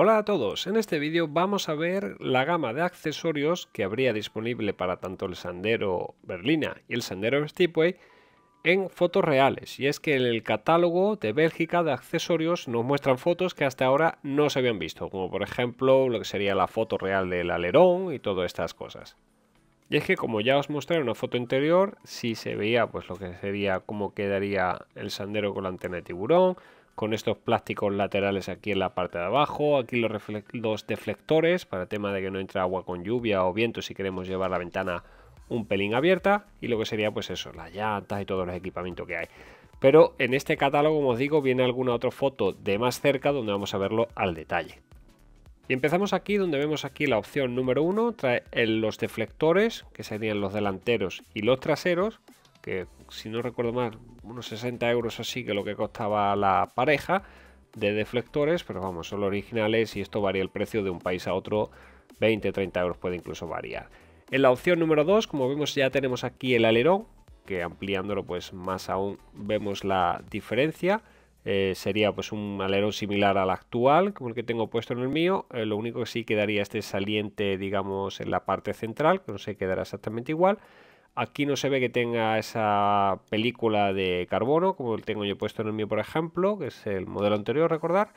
Hola a todos, en este vídeo vamos a ver la gama de accesorios que habría disponible para tanto el sandero Berlina y el sendero Steepway en fotos reales, y es que en el catálogo de Bélgica de accesorios nos muestran fotos que hasta ahora no se habían visto, como por ejemplo lo que sería la foto real del alerón y todas estas cosas. Y es que como ya os mostré en una foto interior, sí se veía pues lo que sería cómo quedaría el sendero con la antena de tiburón, con estos plásticos laterales aquí en la parte de abajo, aquí los, deflectores para el tema de que no entre agua con lluvia o viento si queremos llevar la ventana un pelín abierta y lo que sería pues eso, las llantas y todo el equipamiento que hay. Pero en este catálogo, como os digo, viene alguna otra foto de más cerca donde vamos a verlo al detalle. Y empezamos aquí donde vemos aquí la opción número uno, trae los deflectores, que serían los delanteros y los traseros, si no recuerdo mal, unos 60 euros así que lo que costaba la pareja de deflectores, pero vamos, son los originales y esto varía el precio de un país a otro, 20-30 euros puede incluso variar. En la opción número 2, como vemos ya tenemos aquí el alerón, que ampliándolo pues más aún vemos la diferencia. Eh, sería pues un alerón similar al actual, como el que tengo puesto en el mío. Eh, lo único que sí quedaría este saliente, digamos, en la parte central, que no se quedará exactamente igual. Aquí no se ve que tenga esa película de carbono, como tengo yo puesto en el mío, por ejemplo, que es el modelo anterior, recordar.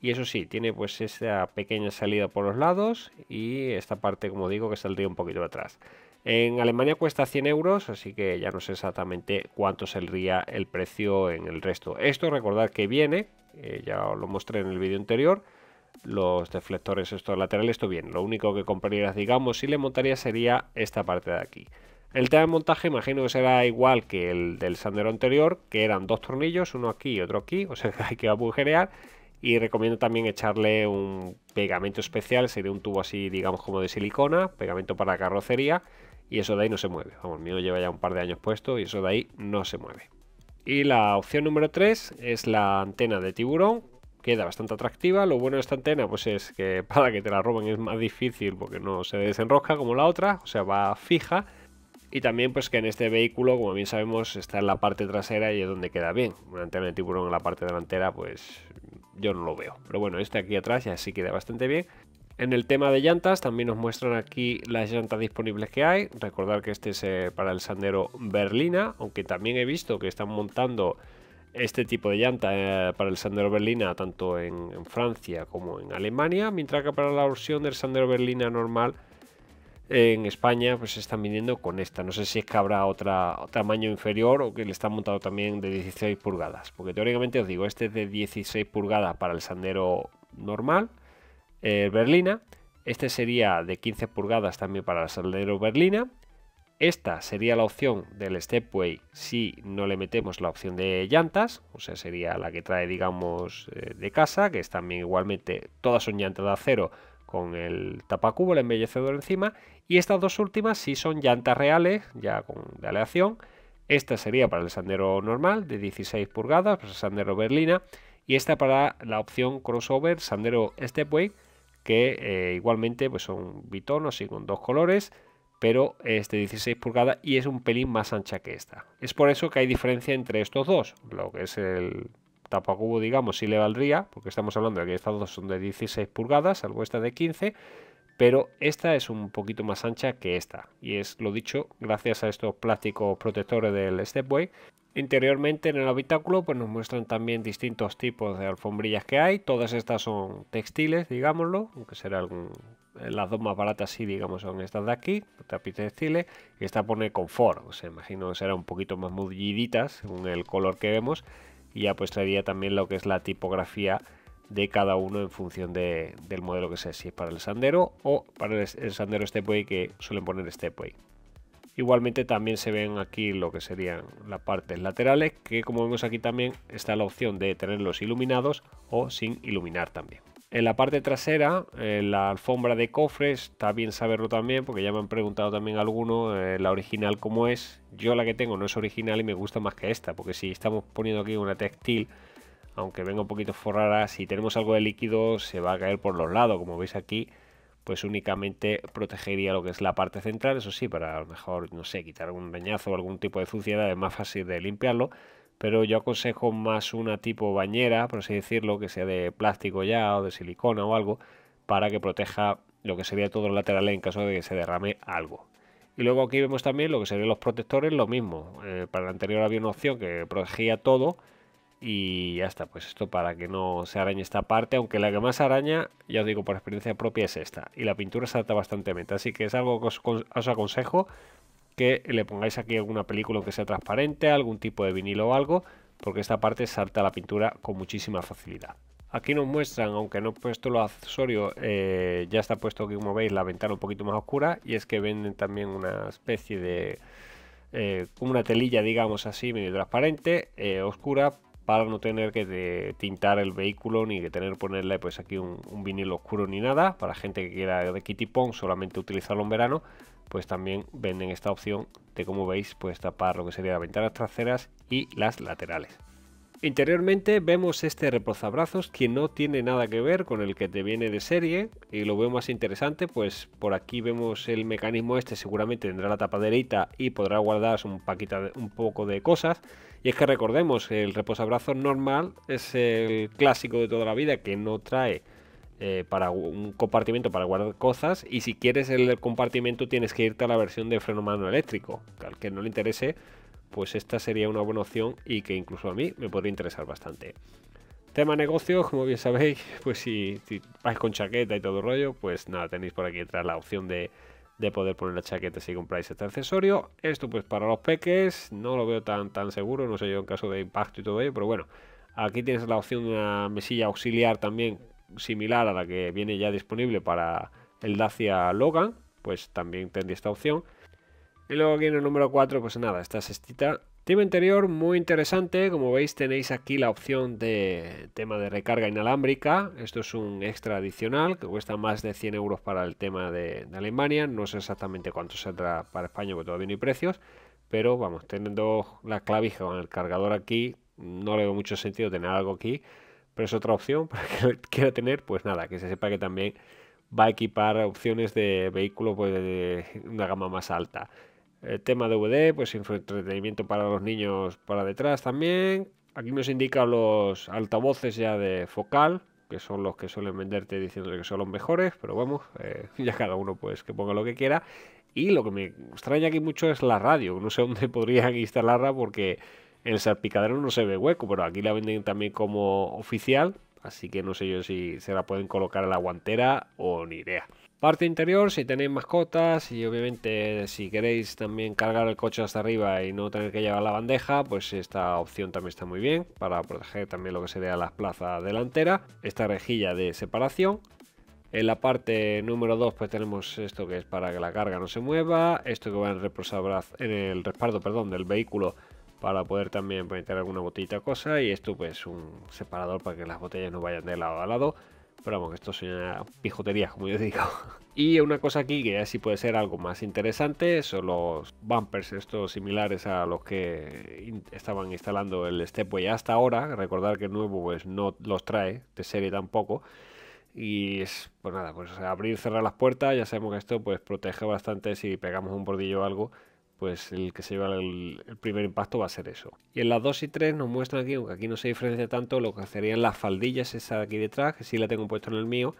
Y eso sí, tiene pues esa pequeña salida por los lados y esta parte, como digo, que saldría un poquito atrás. En Alemania cuesta 100 euros, así que ya no sé exactamente cuánto saldría el precio en el resto. Esto recordad que viene, eh, ya os lo mostré en el vídeo anterior, los deflectores estos laterales, esto bien. Lo único que comprarías, digamos, si le montaría sería esta parte de aquí. El tema de montaje imagino que será igual que el del Sandero anterior, que eran dos tornillos, uno aquí y otro aquí, o sea que hay que agujerear. Y recomiendo también echarle un pegamento especial, sería un tubo así, digamos, como de silicona, pegamento para carrocería, y eso de ahí no se mueve. Vamos, el mío lleva ya un par de años puesto y eso de ahí no se mueve. Y la opción número 3 es la antena de tiburón, queda bastante atractiva. Lo bueno de esta antena pues es que para que te la roben es más difícil porque no se desenrosca como la otra, o sea, va fija y también pues que en este vehículo, como bien sabemos, está en la parte trasera y es donde queda bien. Una antena de tiburón en la parte delantera, pues yo no lo veo. Pero bueno, este aquí atrás ya sí queda bastante bien. En el tema de llantas también nos muestran aquí las llantas disponibles que hay. Recordar que este es eh, para el Sandero Berlina, aunque también he visto que están montando este tipo de llanta eh, para el Sandero Berlina tanto en, Francia como en Alemania, mientras que para la versión del Sandero Berlina normal en España pues se están viniendo con esta. No sé si es que habrá otra tamaño inferior o que le están montado también de 16 pulgadas. Porque teóricamente os digo, este es de 16 pulgadas para el sandero normal, eh, berlina. Este sería de 15 pulgadas también para el sandero berlina. Esta sería la opción del stepway si no le metemos la opción de llantas, o sea, sería la que trae, digamos, eh, de casa, que es también igualmente, todas son llantas de acero, con el tapacubo, el embellecedor encima. Y estas dos últimas sí son llantas reales, ya con de aleación. Esta sería para el Sandero normal de 16 pulgadas, pues Sandero el sendero berlina. Y esta para la opción crossover, Sandero stepway, que eh, igualmente pues son bitonos y con dos colores, pero es de 16 pulgadas y es un pelín más ancha que esta. Es por eso que hay diferencia entre estos dos, lo que es el tapacubo, digamos, si le valdría, porque estamos hablando de que estas dos son de 16 pulgadas, algo esta de 15, pero esta es un poquito más ancha que esta. Y es lo dicho, gracias a estos plásticos protectores del Stepway. Interiormente en el habitáculo pues nos muestran también distintos tipos de alfombrillas que hay. Todas estas son textiles, digámoslo, aunque será eh, Las dos más baratas sí, digamos, son estas de aquí, tapiz textiles, y esta pone confort, o sea, imagino que será un poquito más mulliditas según el color que vemos, y ya pues traería también lo que es la tipografía de cada uno en función del modelo que sea, si es para el Sandero o para el, el Sandero Stepway que suelen poner Stepway. Igualmente también se ven aquí lo que serían las partes laterales, que como vemos aquí también está la opción de tenerlos iluminados o sin iluminar también. En la parte trasera, eh, la alfombra de cofres, está bien saberlo también, porque ya me han preguntado también algunos, eh, la original como es. Yo la que tengo no es original y me gusta más que esta, porque si estamos poniendo aquí una textil, aunque venga un poquito forrada, si tenemos algo de líquido se va a caer por los lados, como veis aquí pues únicamente protegería lo que es la parte central, eso sí, para a lo mejor, no sé, quitar algún dañazo o algún tipo de suciedad es más fácil de limpiarlo, pero yo aconsejo más una tipo bañera, por así decirlo, que sea de plástico ya o de silicona o algo, para que proteja lo que sería todo el lateral en caso de que se derrame algo. Y luego aquí vemos también lo que serían los protectores, lo mismo. Eh, para el anterior había una opción que protegía todo y ya está, pues esto para que no se arañe esta parte, aunque la que más araña, ya os digo por experiencia propia, es esta. Y la pintura se salta bastante, así que es algo que os, os aconsejo que le pongáis aquí alguna película que sea transparente, algún tipo de vinilo o algo, porque esta parte salta la pintura con muchísima facilidad. Aquí nos muestran, aunque no he puesto los accesorios, eh, ya está puesto aquí como veis la ventana un poquito más oscura y es que venden también una especie de... Eh, como una telilla digamos así medio transparente eh, oscura para no tener que tintar el vehículo ni que tener ponerle pues aquí un, vinilo oscuro ni nada. Para gente que quiera de Kitty Pong solamente utilizarlo en verano, pues también venden esta opción de como veis pues tapar lo que sería las ventanas traseras y las laterales. Interiormente vemos este reposabrazos que no tiene nada que ver con el que te viene de serie y lo veo más interesante pues por aquí vemos el mecanismo este seguramente tendrá la tapaderita y podrá guardar un, paquita, un poco de cosas y es que recordemos el reposabrazos normal es el clásico de toda la vida que no trae eh, para un compartimento para guardar cosas y si quieres el compartimento tienes que irte a la versión de freno mano eléctrico al que no le interese pues esta sería una buena opción y que incluso a mí me podría interesar bastante. Tema negocio como bien sabéis, pues si, vais con chaqueta y todo el rollo, pues nada, tenéis por aquí atrás la opción de, poder poner la chaqueta si compráis este accesorio. Esto pues para los peques, no lo veo tan, tan seguro, no sé yo en caso de impacto y todo ello, pero bueno, aquí tienes la opción de una mesilla auxiliar también similar a la que viene ya disponible para el Dacia Logan, pues también tendría esta opción. Y luego aquí en el número 4, pues nada, esta cestita. Tema interior muy interesante, como veis tenéis aquí la opción de tema de recarga inalámbrica, esto es un extra adicional que cuesta más de 100 euros para el tema de, Alemania, no sé exactamente cuánto saldrá para España porque todavía no hay precios, pero vamos, teniendo la clavija con el cargador aquí, no le veo mucho sentido tener algo aquí, pero es otra opción para que quiera tener, pues nada, que se sepa que también va a equipar opciones de vehículo pues, de una gama más alta. El eh, tema DVD, pues entretenimiento para los niños para detrás también. Aquí nos indican los altavoces ya de focal, que son los que suelen venderte diciendo que son los mejores, pero vamos, eh, ya cada uno pues que ponga lo que quiera. Y lo que me extraña aquí mucho es la radio, no sé dónde podrían instalarla porque en el salpicadero no se ve hueco, pero aquí la venden también como oficial Así que no sé yo si se la pueden colocar en la guantera o ni idea. Parte interior, si tenéis mascotas y obviamente si queréis también cargar el coche hasta arriba y no tener que llevar la bandeja, pues esta opción también está muy bien para proteger también lo que sería las plazas delantera Esta rejilla de separación. En la parte número 2 pues tenemos esto que es para que la carga no se mueva, esto que va en el, en el respaldo perdón, del vehículo para poder también meter alguna botellita o cosa y esto pues un separador para que las botellas no vayan de lado a lado pero vamos, que esto una pijotería como yo digo. Y una cosa aquí que ya sí puede ser algo más interesante son los bumpers, estos similares a los que estaban instalando el Stepway hasta ahora. Recordar que el nuevo pues no los trae de serie tampoco. Y es, pues nada, pues abrir, cerrar las puertas, ya sabemos que esto pues protege bastante si pegamos un bordillo o algo pues el que se lleva el, primer impacto va a ser eso. Y en las 2 y 3 nos muestran aquí, aunque aquí no se diferencia tanto, lo que serían las faldillas, esa de aquí detrás, que sí la tengo puesto en el mío,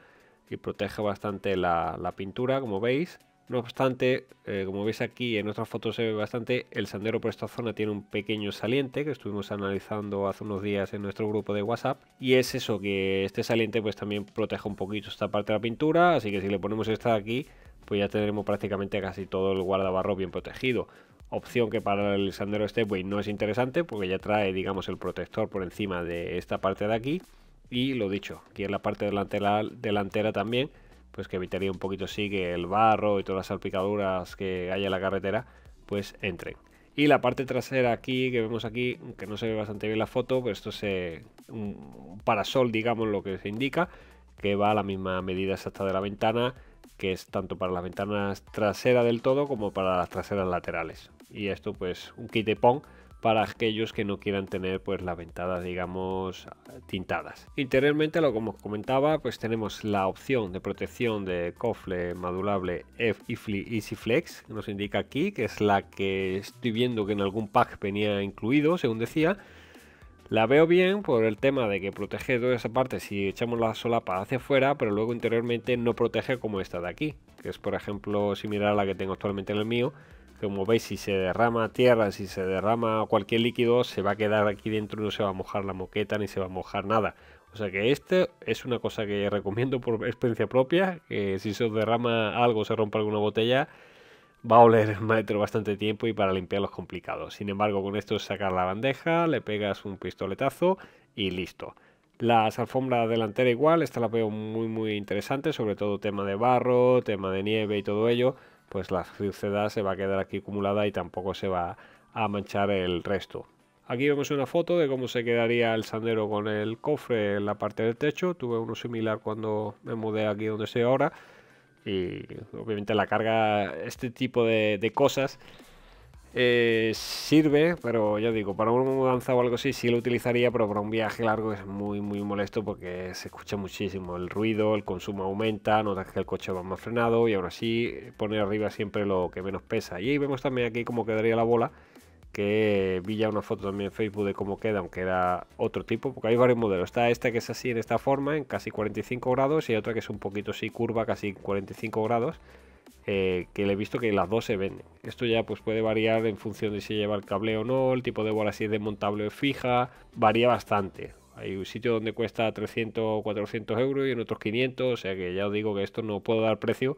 que protege bastante la, pintura, como veis. No obstante, eh, como veis aquí en otras fotos se ve bastante, el sendero por esta zona tiene un pequeño saliente que estuvimos analizando hace unos días en nuestro grupo de WhatsApp. Y es eso, que este saliente pues también protege un poquito esta parte de la pintura, así que si le ponemos esta de aquí, pues ya tendremos prácticamente casi todo el guardabarro bien protegido. Opción que para el Sandero Stepway no es interesante porque ya trae, digamos, el protector por encima de esta parte de aquí. Y lo dicho, aquí en la parte delantera, delantera también, pues que evitaría un poquito sí que el barro y todas las salpicaduras que haya en la carretera, pues entren. Y la parte trasera aquí, que vemos aquí, que no se ve bastante bien la foto, pero esto es eh, un parasol, digamos, lo que se indica, que va a la misma medida exacta de la ventana, que es tanto para las ventanas traseras del todo como para las traseras laterales. Y esto pues un kit de pong para aquellos que no quieran tener pues las ventanas digamos tintadas. Interiormente lo como os comentaba pues tenemos la opción de protección de cofre madurable F Easy Flex nos indica aquí que es la que estoy viendo que en algún pack venía incluido según decía la veo bien por el tema de que protege toda esa parte si echamos la solapa hacia afuera, pero luego interiormente no protege como esta de aquí, que es por ejemplo similar a la que tengo actualmente en el mío. Como veis, si se derrama tierra, si se derrama cualquier líquido, se va a quedar aquí dentro, no se va a mojar la moqueta ni se va a mojar nada. O sea que este es una cosa que recomiendo por experiencia propia, que si se derrama algo, se rompe alguna botella, va a oler el maestro bastante tiempo y para limpiar los complicados. Sin embargo, con esto sacar la bandeja, le pegas un pistoletazo y listo. Las alfombras delanteras igual, esta la veo muy muy interesante, sobre todo tema de barro, tema de nieve y todo ello, pues la suciedad se va a quedar aquí acumulada y tampoco se va a manchar el resto. Aquí vemos una foto de cómo se quedaría el sandero con el cofre en la parte del techo. Tuve uno similar cuando me mudé aquí donde estoy ahora. Y obviamente la carga, este tipo de, cosas, eh, sirve, pero ya digo, para una mudanza o algo así sí lo utilizaría, pero para un viaje largo es muy, muy molesto porque se escucha muchísimo el ruido, el consumo aumenta, notas que el coche va más frenado y ahora sí poner arriba siempre lo que menos pesa. Y ahí vemos también aquí cómo quedaría la bola que vi ya una foto también en Facebook de cómo queda, aunque era otro tipo, porque hay varios modelos. Está esta que es así en esta forma, en casi 45 grados, y otra que es un poquito así curva, casi 45 grados, eh, que le he visto que las dos se venden. Esto ya pues puede variar en función de si lleva el cable o no, el tipo de bola si es desmontable o fija, varía bastante. Hay un sitio donde cuesta 300 o 400 euros y en otros 500, o sea que ya os digo que esto no puedo dar precio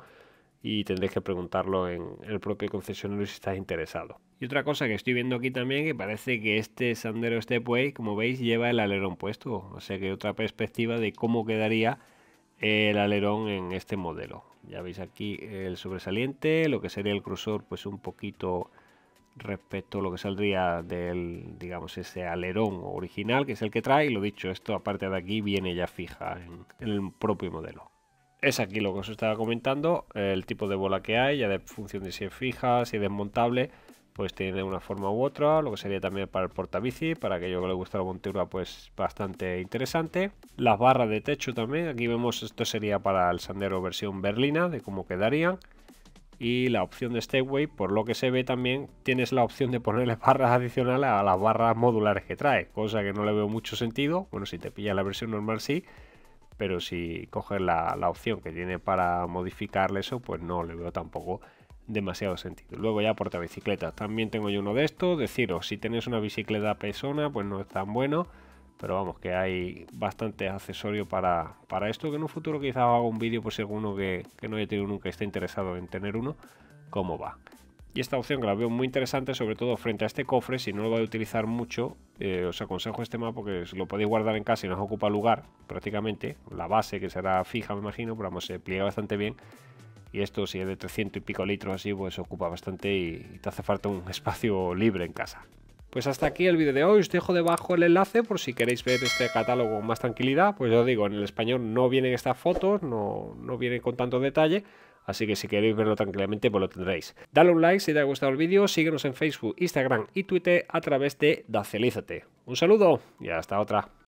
y tendréis que preguntarlo en el propio concesionario si estás interesado. Y otra cosa que estoy viendo aquí también, que parece que este Sandero Stepway, como veis, lleva el alerón puesto. O sea que otra perspectiva de cómo quedaría el alerón en este modelo. Ya veis aquí el sobresaliente, lo que sería el cruzor, pues un poquito respecto a lo que saldría del, digamos, ese alerón original, que es el que trae. Y lo dicho, esto aparte de aquí viene ya fija en el propio modelo es aquí lo que os estaba comentando, el tipo de bola que hay, ya de función de si es fija, si es desmontable, pues tiene una forma u otra, lo que sería también para el portabici, para aquello que le gusta la montura, pues bastante interesante. Las barras de techo también, aquí vemos esto sería para el Sandero versión berlina, de cómo quedarían. Y la opción de Stepway, por lo que se ve también, tienes la opción de ponerle barras adicionales a las barras modulares que trae, cosa que no le veo mucho sentido. Bueno, si te pilla la versión normal sí, pero si coges la, opción que tiene para modificarle eso, pues no le veo tampoco demasiado sentido. Luego ya porta bicicleta También tengo yo uno de estos. Deciros, si tenéis una bicicleta persona, pues no es tan bueno. Pero vamos, que hay bastante accesorio para, esto. Que en un futuro quizás haga un vídeo, por si alguno que, que no haya tenido nunca está interesado en tener uno, cómo va. Y esta opción que la veo muy interesante, sobre todo frente a este cofre, si no lo voy a utilizar mucho, eh, os aconsejo este mapa porque lo podéis guardar en casa y no os ocupa lugar prácticamente. La base que será fija, me imagino, pero vamos, se pliega bastante bien. Y esto, si es de 300 y pico litros así, pues ocupa bastante y, te hace falta un espacio libre en casa. Pues hasta aquí el vídeo de hoy, os dejo debajo el enlace por si queréis ver este catálogo con más tranquilidad. Pues yo digo, en el español no vienen estas fotos, no, no vienen con tanto detalle, Así que si queréis verlo tranquilamente, pues lo tendréis. Dale un like si te ha gustado el vídeo, síguenos en Facebook, Instagram y Twitter a través de Dacelízate. Un saludo y hasta otra.